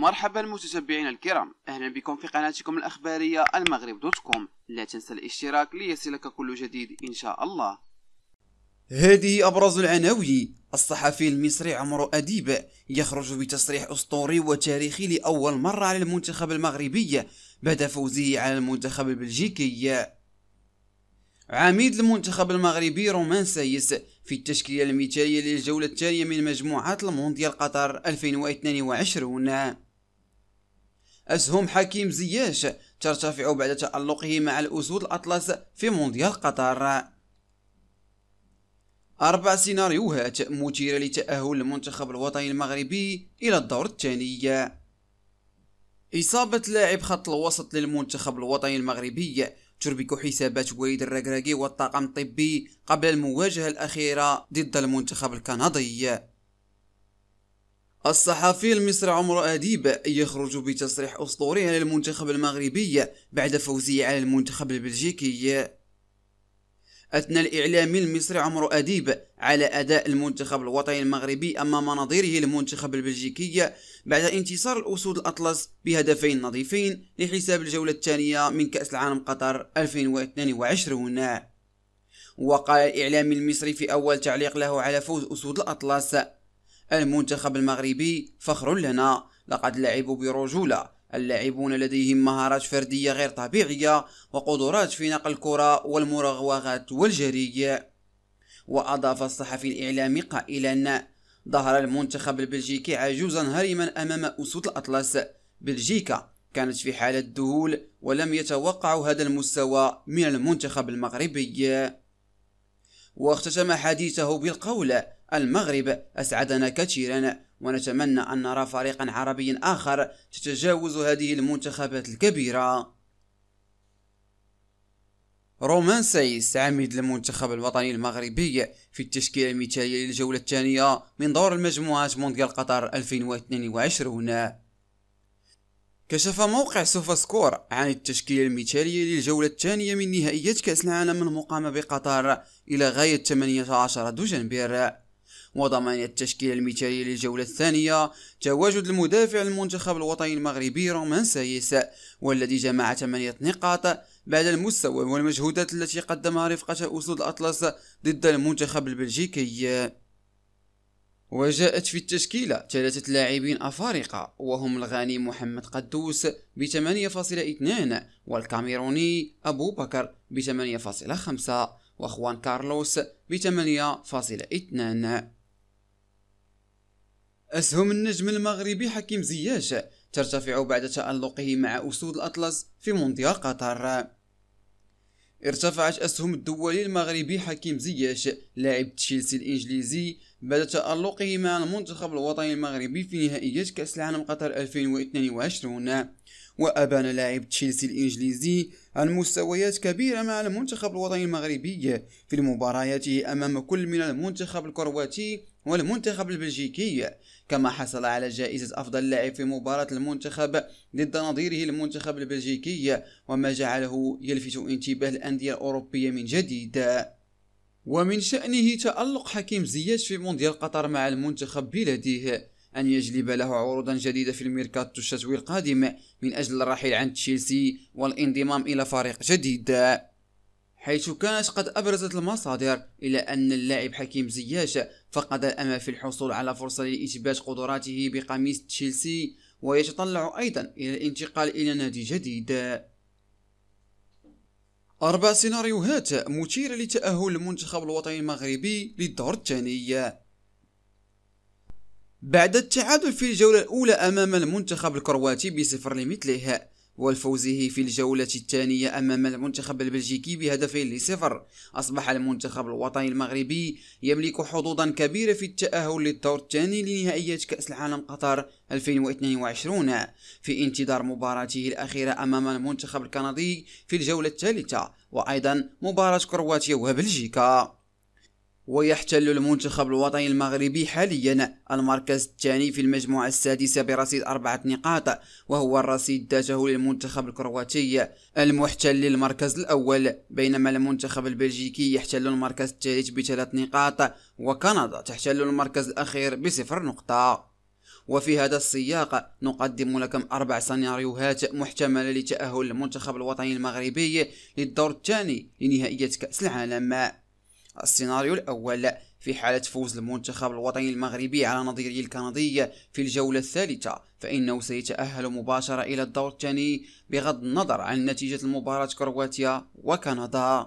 مرحبا متتبعينا الكرام اهلا بكم في قناتكم الاخباريه المغرب دوت كوم لا تنسى الاشتراك ليصلك كل جديد ان شاء الله هذه ابرز العناوين الصحفي المصري عمرو اديب يخرج بتصريح اسطوري وتاريخي لاول مره على المنتخب المغربي بعد فوزه على المنتخب البلجيكي عميد المنتخب المغربي رومان سايس في التشكيلة المثالية للجولة الثانية من مجموعات المونديال قطر 2022 أسهم حكيم زياش ترتفع بعد تألقه مع الأسود الأطلس في مونديال قطر أربع سيناريوهات مثيرة لتأهل المنتخب الوطني المغربي إلى الدور الثاني إصابة لاعب خط الوسط للمنتخب الوطني المغربي تربك حسابات وليد الركراكي والطاقم الطبي قبل المواجهة الأخيرة ضد المنتخب الكندي الصحفي المصري عمر أديب يخرج بتصريح أسطوري على المنتخب المغربي بعد فوزه على المنتخب البلجيكي أثنى الإعلامي المصري عمر أديب على أداء المنتخب الوطني المغربي أمام نظيره المنتخب البلجيكي بعد انتصار الأسود الأطلس بهدفين نظيفين لحساب الجولة الثانية من كأس العالم قطر 2022 وقال الإعلامي المصري في أول تعليق له على فوز أسود الأطلس المنتخب المغربي فخر لنا لقد لعبوا برجولة اللاعبون لديهم مهارات فردية غير طبيعية وقدرات في نقل الكرة والمراوغات والجري وأضاف الصحفي الإعلامي قائلا ظهر المنتخب البلجيكي عجوزا هرما أمام أسود الأطلس بلجيكا كانت في حالة ذهول ولم يتوقعوا هذا المستوى من المنتخب المغربي واختتم حديثه بالقول المغرب أسعدنا كثيرا ونتمنى أن نرى فريقا عربيا آخر تتجاوز هذه المنتخبات الكبيرة رومان سايس عميد المنتخب الوطني المغربي في التشكيلة المثالية للجولة الثانية من دور المجموعات مونديال قطر 2022 كشف موقع سوفا سكور عن التشكيلة المثالية للجولة الثانية من نهائيات كأس العالم المقامة بقطر إلى غاية 18 دجنبر وضمانية التشكيلة المثالية للجولة الثانية تواجد المدافع المنتخب الوطني المغربي رومان سايس والذي جمع ثمانية نقاط بعد المستوى والمجهودات التي قدمها رفقة أسود الأطلس ضد المنتخب البلجيكي وجاءت في التشكيلة ثلاثة لاعبين أفارقة وهم الغاني محمد قدوس ب 8.2 والكاميروني أبو بكر ب 8.5 وأخوان كارلوس ب 8.2 أسهم النجم المغربي حكيم زياش ترتفع بعد تألقه مع أسود الأطلس في مونديال قطر ارتفعت أسهم الدولي المغربي حكيم زياش لاعب تشيلسي الإنجليزي بعد تألقه مع المنتخب الوطني المغربي في نهائيات كأس العالم قطر 2022 وأبان لاعب تشيلسي الإنجليزي عن مستويات كبيرة مع المنتخب الوطني المغربي في مبارياته أمام كل من المنتخب الكرواتي والمنتخب البلجيكي كما حصل على جائزة أفضل لاعب في مباراة المنتخب ضد نظيره المنتخب البلجيكي وما جعله يلفت انتباه الأندية الأوروبية من جديد ومن شأنه تألق حكيم زياش في مونديال قطر مع المنتخب بلاده أن يجلب له عروضا جديدة في الميركاتو الشتوي القادم من أجل الرحيل عن تشيلسي والانضمام إلى فريق جديد حيث كانت قد أبرزت المصادر إلى أن اللاعب حكيم زياش فقد الأمل في الحصول على فرصة لإثبات قدراته بقميص تشيلسي ويتطلع أيضا إلى الانتقال إلى نادي جديد أربع سيناريوهات مثيرة لتأهل المنتخب الوطني المغربي للدور الثاني بعد التعادل في الجولة الأولى أمام المنتخب الكرواتي بصفر لمثله ولفوزه في الجولة الثانية أمام المنتخب البلجيكي بهدفين لصفر أصبح المنتخب الوطني المغربي يملك حظوظا كبيرة في التأهل للدور الثاني لنهائيات كأس العالم قطر 2022 في انتظار مباراته الأخيرة أمام المنتخب الكندي في الجولة الثالثة وأيضا مباراة كرواتيا وبلجيكا ويحتل المنتخب الوطني المغربي حاليا المركز الثاني في المجموعة السادسة برصيد أربعة نقاط وهو الرصيد ذاته للمنتخب الكرواتي المحتل المركز الأول بينما المنتخب البلجيكي يحتل المركز الثالث بثلاث نقاط وكندا تحتل المركز الأخير بصفر نقطة وفي هذا السياق نقدم لكم أربع سيناريوهات محتملة لتأهل المنتخب الوطني المغربي للدور الثاني لنهائية كأس العالم السيناريو الأول في حالة فوز المنتخب الوطني المغربي على نظيره الكندي في الجولة الثالثة فإنه سيتأهل مباشرة إلى الدور الثاني بغض النظر عن نتيجة المباراة كرواتيا وكندا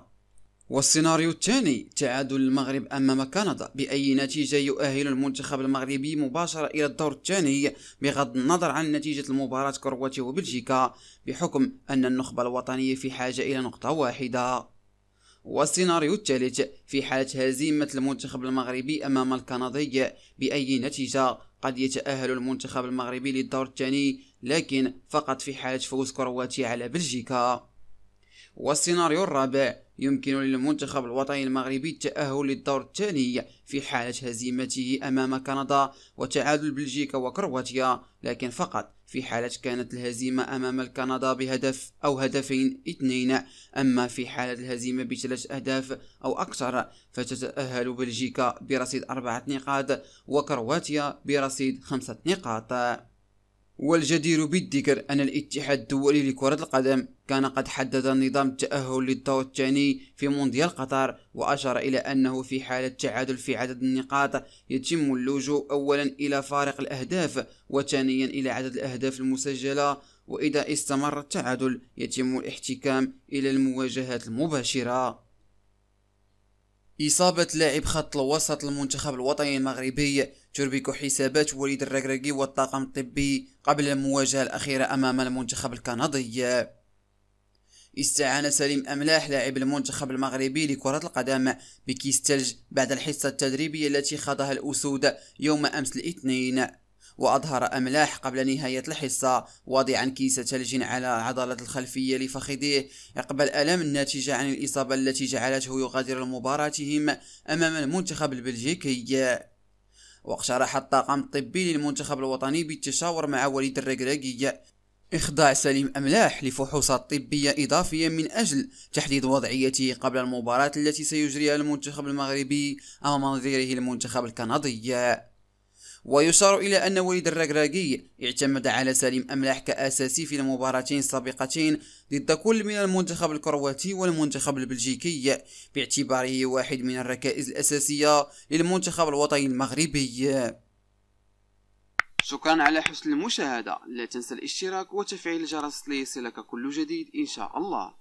والسيناريو الثاني تعادل المغرب أمام كندا بأي نتيجة يؤهل المنتخب المغربي مباشرة إلى الدور الثاني بغض النظر عن نتيجة المباراة كرواتيا وبلجيكا بحكم أن النخبة الوطنية في حاجة إلى نقطة واحدة والسيناريو الثالث في حالة هزيمة المنتخب المغربي أمام الكندي بأي نتيجة قد يتأهل المنتخب المغربي للدور الثاني لكن فقط في حالة فوز كرواتيا على بلجيكا والسيناريو الرابع يمكن للمنتخب الوطني المغربي التأهل للدور الثاني في حالة هزيمته أمام كندا وتعادل بلجيكا وكرواتيا لكن فقط في حالة كانت الهزيمة أمام الكندا بهدف أو هدفين اثنين أما في حالة الهزيمة بثلاث أهداف أو أكثر فتتأهل بلجيكا برصيد أربعة نقاط وكرواتيا برصيد خمسة نقاط والجدير بالذكر أن الاتحاد الدولي لكرة القدم كان قد حدد نظام التأهل للدور الثاني في مونديال قطر وأشار إلى أنه في حالة تعادل في عدد النقاط يتم اللجوء أولا إلى فارق الأهداف وثانيا إلى عدد الأهداف المسجلة وإذا استمر التعادل يتم الاحتكام إلى المواجهات المباشرة إصابة لاعب خط الوسط المنتخب الوطني المغربي تربك حسابات وليد الركراكي والطاقم الطبي قبل المواجهة الأخيرة أمام المنتخب الكندي استعان سليم أملاح لاعب المنتخب المغربي لكرة القدم بكيس بعد الحصة التدريبية التي خاضها الأسود يوم أمس الاثنين وأظهر أملاح قبل نهاية الحصة واضعا كيسة ثلج على عضلة الخلفية لفخذيه عقب ألم الناتجة عن الإصابة التي جعلته يغادر مباراتهم أمام المنتخب البلجيكي واقترح الطاقم الطبي للمنتخب الوطني بالتشاور مع وليد الركراكي إخضاع سليم أملاح لفحوصات طبية إضافية من أجل تحديد وضعيته قبل المباراة التي سيجريها المنتخب المغربي أمام نظيره المنتخب الكندي ويشار إلى أن وليد الركراكي اعتمد على سليم أملاح كأساسي في المباراتين السابقتين ضد كل من المنتخب الكرواتي والمنتخب البلجيكي باعتباره واحد من الركائز الأساسية للمنتخب الوطني المغربي شكرا على حسن المشاهدة لا تنسى الاشتراك وتفعيل الجرس ليصلك كل جديد إن شاء الله